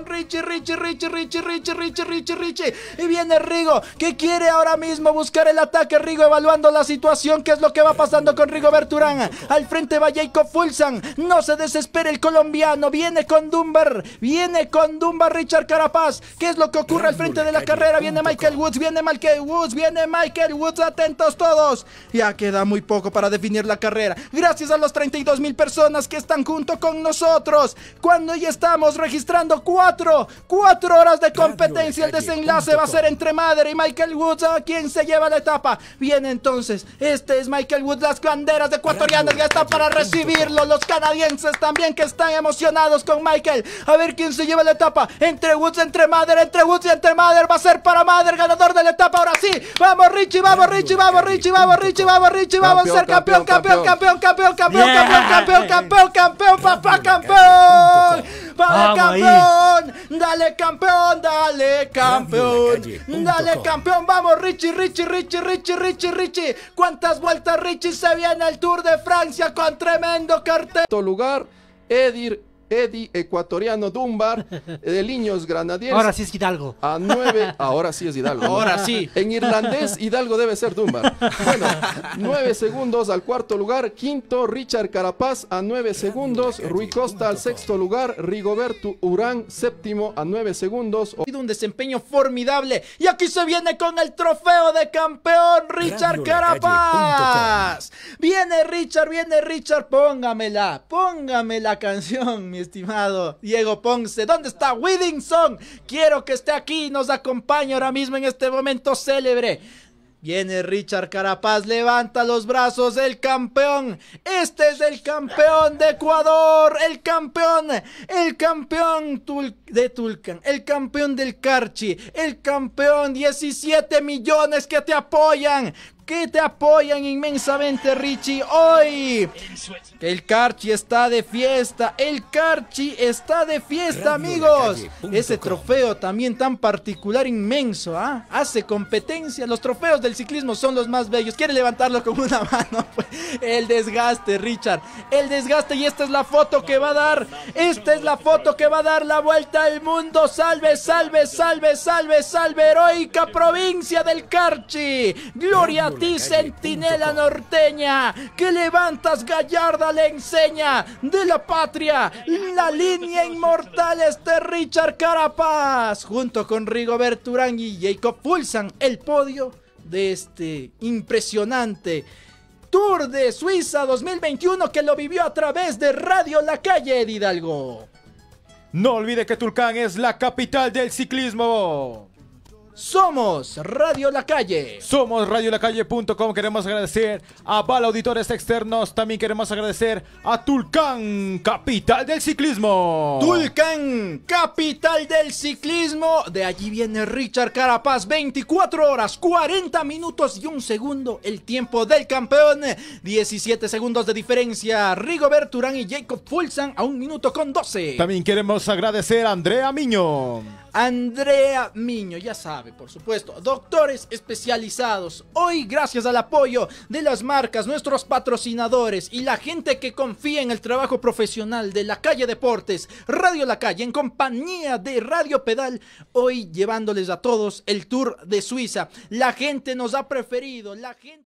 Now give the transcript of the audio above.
Richie, Richie, Richie, Richie, Richie, Richie, Richie, Richie. Y viene Rigo, que quiere ahora mismo buscar el ataque. Rigo evaluando la situación, qué es lo que va pasando con Rigo Berturán. Al frente va Jacob Fulsan. No se desespera el colombiano. Viene con Dunbar. Viene con Dunbar Richard Carapaz. ¿Qué es lo que ocurre al frente de la carrera? Viene Michael Woods, viene Michael Woods, viene Michael Woods. Atentos todos. Ya queda muy poco para definir la carrera. Gracias a los 32 mil personas que están junto con nosotros. Cuando ya estamos registrando cuatro cuatro, horas de competencia. El desenlace va a ser entre Madre y Michael Woods. ¿A quién se lleva la etapa? Bien, entonces, este es Michael Woods. Las banderas ecuatorianas ya están para recibirlo. Los canadienses también que están emocionados con Michael. A ver quién se lleva la etapa. Entre Woods, entre Madre, entre Woods y entre Madre. Va a ser para Madre, ganador de la etapa. Ahora sí, vamos Richie, vamos Richie, vamos Richie, vamos Richie, vamos Richie, vamos a ser campeón, campeón, campeón, campeón, campeón, campeón, campeón, campeón, campeón, papá, campeón. Vamos campeón. Dale campeón, dale campeón. Dale campeón, vamos Richie, Richie, Richie, Richie, Richie, Richie. ¿Cuántas vueltas Richie se viene al Tour de Francia con tremendo cartel? Lugar, Edir Eddie Ecuatoriano Dumbar, de niños Granadiers. Ahora sí es Hidalgo. A nueve, ahora sí es Hidalgo. Ahora sí. En irlandés, Hidalgo debe ser Dumbar. Bueno, nueve segundos al cuarto lugar. Quinto, Richard Carapaz a nueve segundos. Rui Costa al sexto lugar. Rigoberto Urán, séptimo a nueve segundos. Ha sido un desempeño formidable. Y aquí se viene con el trofeo de campeón, Richard Carapaz. Viene Richard, viene Richard. Póngamela, póngame la canción, mi estimado Diego Ponce. ¿Dónde está Widdingson? Quiero que esté aquí y nos acompañe ahora mismo en este momento célebre. Viene Richard Carapaz, levanta los brazos, el campeón. Este es el campeón de Ecuador, el campeón, el campeón de Tulcan, el campeón del Carchi, el campeón, 17 millones que te apoyan que te apoyan inmensamente, Richie. Hoy, el Carchi está de fiesta. El Carchi está de fiesta, amigos. Ese trofeo también tan particular, inmenso, ¿ah? Hace competencia. Los trofeos del ciclismo son los más bellos. Quiere levantarlo con una mano. Pues, el desgaste, Richard. El desgaste. Y esta es la foto que va a dar. Esta es la foto que va a dar la vuelta al mundo. Salve, salve, salve, salve, salve. Heroica provincia del Carchi. Gloria a ti, centinela norteña, que levantas gallarda le enseña de la patria, la línea inmortal este Richard Carapaz, junto con rigo Urán y Jacob Fulsan, el podio de este impresionante Tour de Suiza 2021 que lo vivió a través de Radio La Calle de Hidalgo. No olvide que Tulcán es la capital del ciclismo. Somos Radio La Calle. Somos Radio La Calle.com Queremos agradecer a Val Auditores Externos. También queremos agradecer a Tulcán, capital del ciclismo. Tulcán, capital del ciclismo. De allí viene Richard Carapaz. 24 horas, 40 minutos y un segundo. El tiempo del campeón. 17 segundos de diferencia. rigo Urán y Jacob Fulsan a un minuto con 12. También queremos agradecer a Andrea Miño. Andrea Miño, ya sabe, por supuesto, doctores especializados. Hoy, gracias al apoyo de las marcas, nuestros patrocinadores y la gente que confía en el trabajo profesional de la calle Deportes, Radio La Calle, en compañía de Radio Pedal, hoy llevándoles a todos el Tour de Suiza. La gente nos ha preferido, la gente...